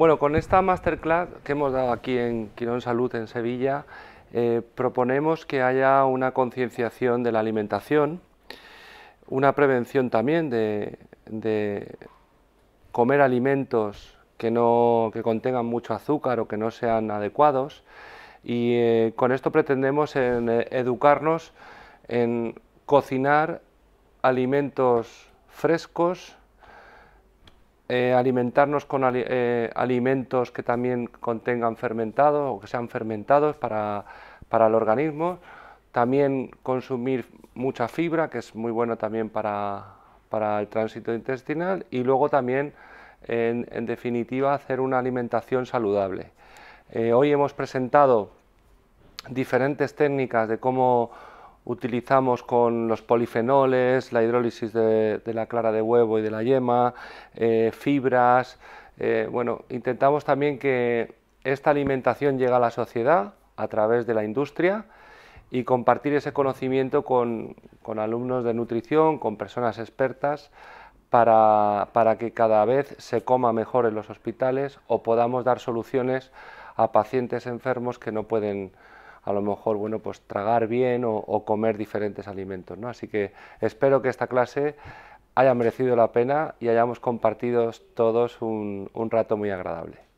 Bueno, con esta masterclass que hemos dado aquí en Quirón Salud, en Sevilla, eh, proponemos que haya una concienciación de la alimentación, una prevención también de, comer alimentos que, contengan mucho azúcar o que no sean adecuados. Y eh, con esto pretendemos eh, educarnos en cocinar alimentos frescos, eh, alimentarnos con eh, alimentos que también contengan fermentado o que sean fermentados para, el organismo. También consumir mucha fibra, que es muy bueno también para, el tránsito intestinal. Y luego también, en, definitiva, hacer una alimentación saludable. Eh, hoy hemos presentado diferentes técnicas de cómo utilizamos con los polifenoles, la hidrólisis de, la clara de huevo y de la yema, eh, fibras. Eh, bueno, intentamos también que esta alimentación llegue a la sociedad a través de la industria y compartir ese conocimiento con, alumnos de nutrición, con personas expertas, para, para que cada vez se coma mejor en los hospitales o podamos dar soluciones a pacientes enfermos que no pueden a lo mejor, bueno, pues tragar bien o, comer diferentes alimentos, ¿no? Así que espero que esta clase haya merecido la pena y hayamos compartido todos un rato muy agradable.